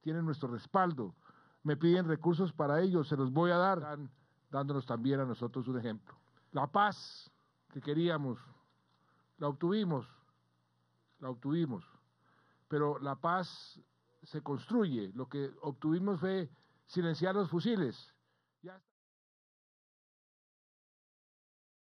tienen nuestro respaldo. Me piden recursos para ellos, se los voy a dar, están dándonos también a nosotros un ejemplo. La paz que queríamos, la obtuvimos, la obtuvimos, pero la paz se construye, lo que obtuvimos fue silenciar los fusiles.